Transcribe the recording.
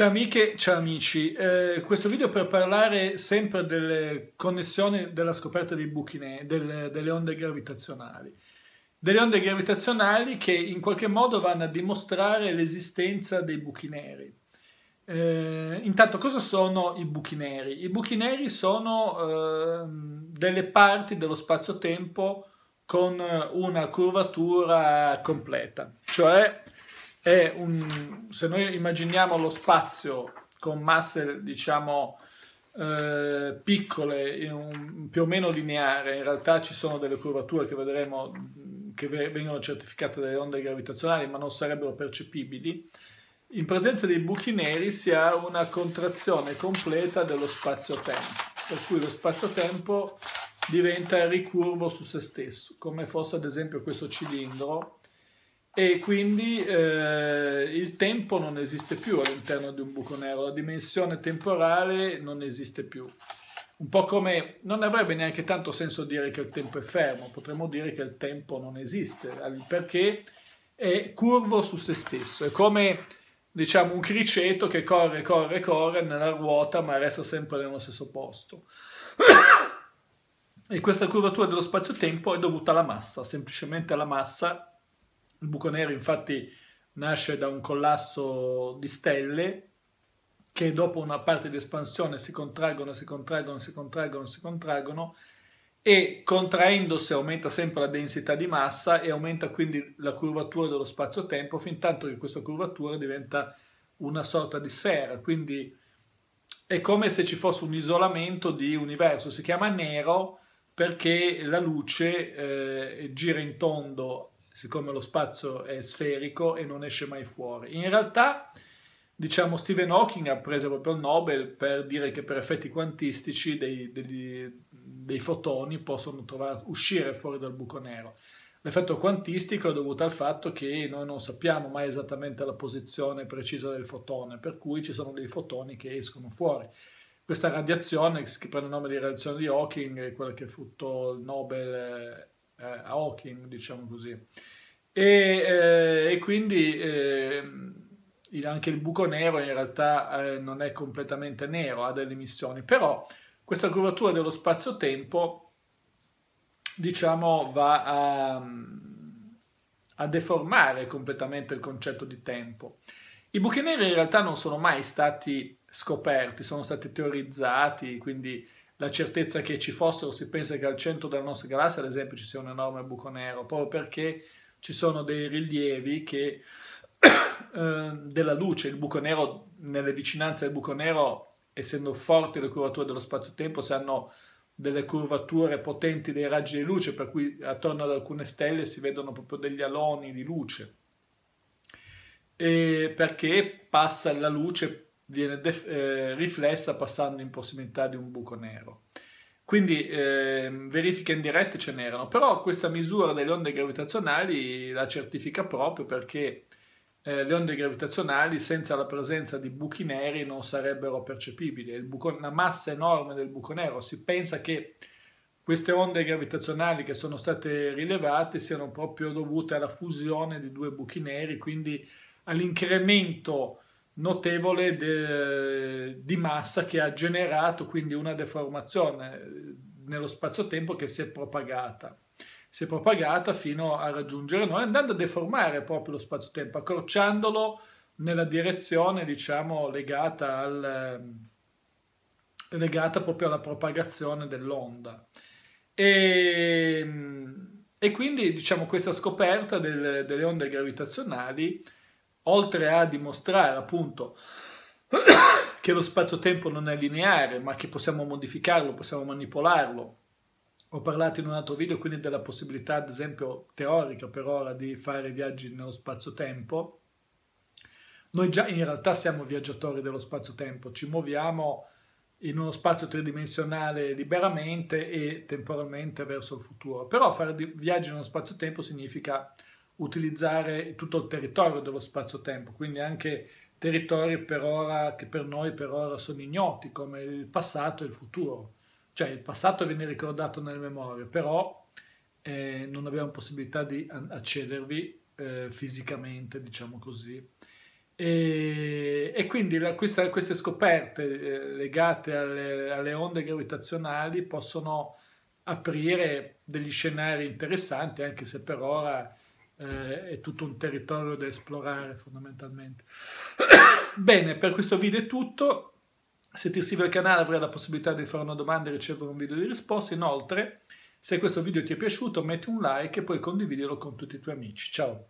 Ciao amiche, ciao amici, eh, questo video per parlare sempre delle connessioni della scoperta dei buchi neri, del, delle onde gravitazionali. Delle onde gravitazionali che in qualche modo vanno a dimostrare l'esistenza dei buchi neri. Eh, intanto cosa sono i buchi neri? I buchi neri sono eh, delle parti dello spazio-tempo con una curvatura completa, cioè è un, se noi immaginiamo lo spazio con masse diciamo eh, piccole, un, più o meno lineare, in realtà ci sono delle curvature che vedremo che vengono certificate dalle onde gravitazionali ma non sarebbero percepibili, in presenza dei buchi neri si ha una contrazione completa dello spazio-tempo, per cui lo spazio-tempo diventa ricurvo su se stesso, come fosse ad esempio questo cilindro e quindi eh, il tempo non esiste più all'interno di un buco nero, la dimensione temporale non esiste più. Un po' come non avrebbe neanche tanto senso dire che il tempo è fermo, potremmo dire che il tempo non esiste, perché è curvo su se stesso, è come diciamo un criceto che corre, corre, corre nella ruota ma resta sempre nello stesso posto. e questa curvatura dello spazio-tempo è dovuta alla massa, semplicemente alla massa il buco nero infatti nasce da un collasso di stelle che dopo una parte di espansione si contraggono, si contraggono, si contraggono, si contraggono e contraendosi aumenta sempre la densità di massa e aumenta quindi la curvatura dello spazio-tempo fin tanto che questa curvatura diventa una sorta di sfera, quindi è come se ci fosse un isolamento di universo, si chiama nero perché la luce eh, gira in tondo siccome lo spazio è sferico e non esce mai fuori. In realtà, diciamo, Stephen Hawking ha preso proprio il Nobel per dire che per effetti quantistici dei, dei, dei fotoni possono trovare, uscire fuori dal buco nero. L'effetto quantistico è dovuto al fatto che noi non sappiamo mai esattamente la posizione precisa del fotone, per cui ci sono dei fotoni che escono fuori. Questa radiazione, che prende il nome di radiazione di Hawking, è quella che fruttò il Nobel eh, eh, Hawking, diciamo così. E, eh, e quindi eh, il, anche il buco nero in realtà eh, non è completamente nero, ha delle emissioni, però questa curvatura dello spazio-tempo diciamo va a, a deformare completamente il concetto di tempo. I buchi neri in realtà non sono mai stati scoperti, sono stati teorizzati, quindi la certezza che ci fossero, si pensa che al centro della nostra galassia, ad esempio, ci sia un enorme buco nero, proprio perché ci sono dei rilievi che, eh, della luce, il buco nero, nelle vicinanze del buco nero, essendo forti le curvature dello spazio-tempo, si hanno delle curvature potenti dei raggi di luce, per cui attorno ad alcune stelle si vedono proprio degli aloni di luce. E perché passa la luce viene def- eh, riflessa passando in prossimità di un buco nero. Quindi eh, verifiche indirette ce n'erano, però questa misura delle onde gravitazionali la certifica proprio perché eh, le onde gravitazionali senza la presenza di buchi neri non sarebbero percepibili. Buco, la massa enorme del buco nero, si pensa che queste onde gravitazionali che sono state rilevate siano proprio dovute alla fusione di due buchi neri, quindi all'incremento notevole de, di massa che ha generato quindi una deformazione eh, nello spazio-tempo che si è propagata. Si è propagata fino a raggiungere noi, andando a deformare proprio lo spazio-tempo, accorciandolo nella direzione, diciamo, legata, al, legata proprio alla propagazione dell'onda. E, ehm, e, quindi, diciamo, questa scoperta del, delle onde gravitazionali oltre a dimostrare appunto che lo spazio-tempo non è lineare, ma che possiamo modificarlo, possiamo manipolarlo. Ho parlato in un altro video quindi della possibilità, ad esempio teorica per ora, di fare viaggi nello spazio-tempo. Noi già in realtà siamo viaggiatori dello spazio-tempo, ci muoviamo in uno spazio tridimensionale liberamente e temporalmente verso il futuro. Però fare viaggi nello spazio-tempo significa utilizzare tutto il territorio dello spazio-tempo, quindi anche territori per ora, che per noi per ora sono ignoti, come il passato e il futuro. Cioè il passato viene ricordato nelle memorie, però eh, non abbiamo possibilità di accedervi eh, fisicamente, diciamo così. E, e quindi la, questa, queste scoperte eh, legate alle, alle onde gravitazionali possono aprire degli scenari interessanti, anche se per ora eh, è tutto un territorio da esplorare fondamentalmente. Bene, per questo video è tutto. Se ti iscrivi al canale avrai la possibilità di fare una domanda e ricevere un video di risposta. Inoltre, se questo video ti è piaciuto, metti un like e poi condividilo con tutti i tuoi amici. Ciao!